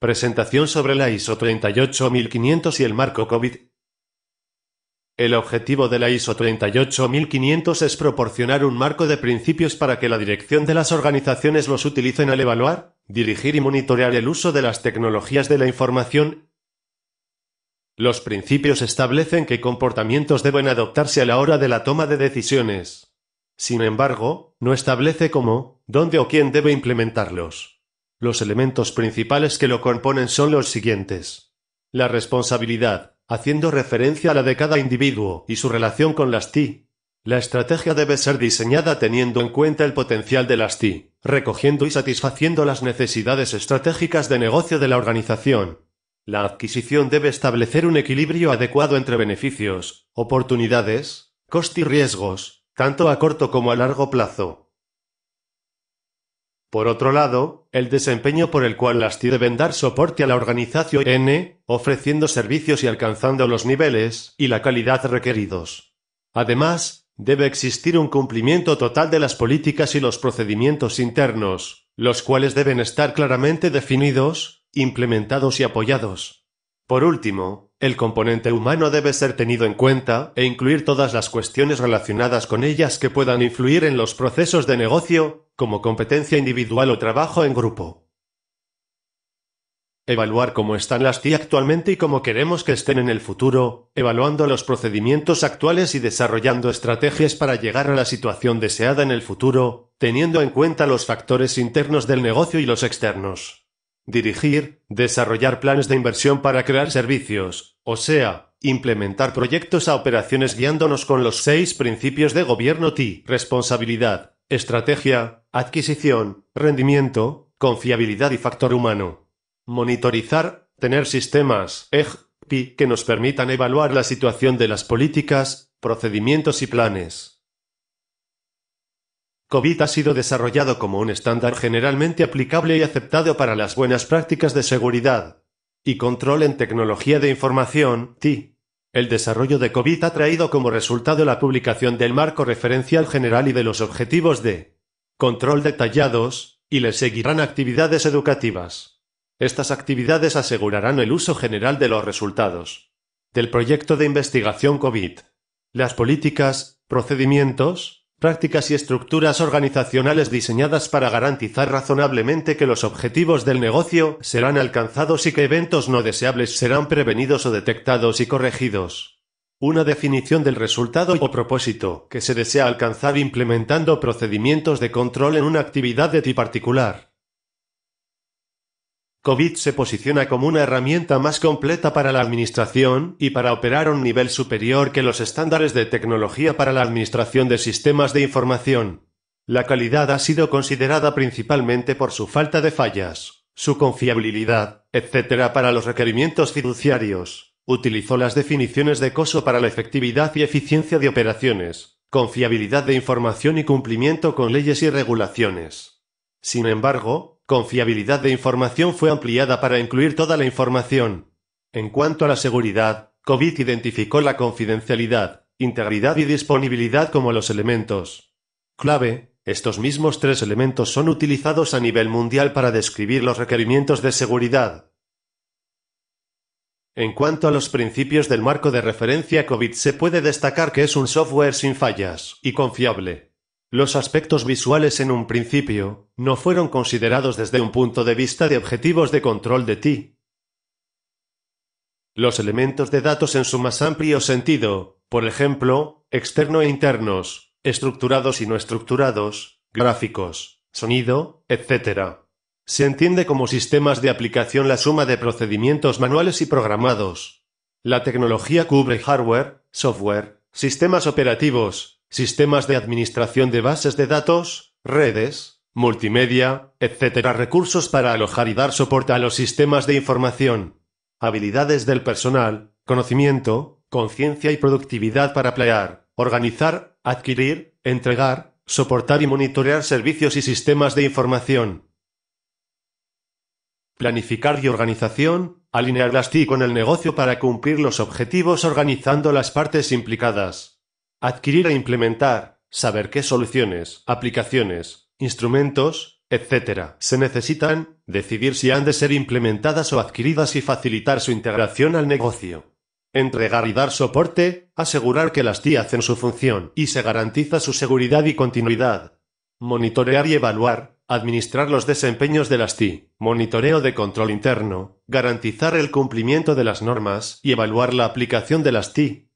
Presentación sobre la ISO 38500 y el marco COVID. El objetivo de la ISO 38500 es proporcionar un marco de principios para que la dirección de las organizaciones los utilicen al evaluar, dirigir y monitorear el uso de las tecnologías de la información. Los principios establecen qué comportamientos deben adoptarse a la hora de la toma de decisiones. Sin embargo, no establece cómo, dónde o quién debe implementarlos. Los elementos principales que lo componen son los siguientes. La responsabilidad, haciendo referencia a la de cada individuo y su relación con las TI. La estrategia debe ser diseñada teniendo en cuenta el potencial de las TI, recogiendo y satisfaciendo las necesidades estratégicas de negocio de la organización. La adquisición debe establecer un equilibrio adecuado entre beneficios, oportunidades, coste y riesgos, tanto a corto como a largo plazo. Por otro lado, el desempeño por el cual las TI deben dar soporte a la organización N, ofreciendo servicios y alcanzando los niveles y la calidad requeridos. Además, debe existir un cumplimiento total de las políticas y los procedimientos internos, los cuales deben estar claramente definidos, implementados y apoyados. Por último, el componente humano debe ser tenido en cuenta e incluir todas las cuestiones relacionadas con ellas que puedan influir en los procesos de negocio como competencia individual o trabajo en grupo. Evaluar cómo están las TI actualmente y cómo queremos que estén en el futuro, evaluando los procedimientos actuales y desarrollando estrategias para llegar a la situación deseada en el futuro, teniendo en cuenta los factores internos del negocio y los externos. Dirigir, desarrollar planes de inversión para crear servicios, o sea, implementar proyectos a operaciones guiándonos con los seis principios de gobierno TI, responsabilidad, estrategia, adquisición, rendimiento, confiabilidad y factor humano. Monitorizar, tener sistemas, e PI, que nos permitan evaluar la situación de las políticas, procedimientos y planes. COVID ha sido desarrollado como un estándar generalmente aplicable y aceptado para las buenas prácticas de seguridad y control en tecnología de información, TI. El desarrollo de COVID ha traído como resultado la publicación del marco referencial general y de los objetivos de control detallados, y le seguirán actividades educativas. Estas actividades asegurarán el uso general de los resultados del proyecto de investigación COVID. Las políticas, procedimientos, prácticas y estructuras organizacionales diseñadas para garantizar razonablemente que los objetivos del negocio serán alcanzados y que eventos no deseables serán prevenidos o detectados y corregidos. Una definición del resultado o propósito que se desea alcanzar implementando procedimientos de control en una actividad de ti particular. COVID se posiciona como una herramienta más completa para la administración y para operar a un nivel superior que los estándares de tecnología para la administración de sistemas de información. La calidad ha sido considerada principalmente por su falta de fallas, su confiabilidad, etc. para los requerimientos fiduciarios. Utilizó las definiciones de COSO para la efectividad y eficiencia de operaciones, confiabilidad de información y cumplimiento con leyes y regulaciones. Sin embargo, confiabilidad de información fue ampliada para incluir toda la información. En cuanto a la seguridad, COVID identificó la confidencialidad, integridad y disponibilidad como los elementos clave. Estos mismos tres elementos son utilizados a nivel mundial para describir los requerimientos de seguridad, en cuanto a los principios del marco de referencia COVID se puede destacar que es un software sin fallas y confiable. Los aspectos visuales en un principio no fueron considerados desde un punto de vista de objetivos de control de ti. Los elementos de datos en su más amplio sentido, por ejemplo, externo e internos, estructurados y no estructurados, gráficos, sonido, etc. Se entiende como sistemas de aplicación la suma de procedimientos manuales y programados. La tecnología cubre hardware, software, sistemas operativos, sistemas de administración de bases de datos, redes, multimedia, etc. Recursos para alojar y dar soporte a los sistemas de información. Habilidades del personal, conocimiento, conciencia y productividad para playar, organizar, adquirir, entregar, soportar y monitorear servicios y sistemas de información planificar y organización, alinear las TI con el negocio para cumplir los objetivos organizando las partes implicadas, adquirir e implementar, saber qué soluciones, aplicaciones, instrumentos, etc. se necesitan, decidir si han de ser implementadas o adquiridas y facilitar su integración al negocio. Entregar y dar soporte, asegurar que las TI hacen su función y se garantiza su seguridad y continuidad. Monitorear y evaluar, administrar los desempeños de las TI, monitoreo de control interno, garantizar el cumplimiento de las normas y evaluar la aplicación de las TI,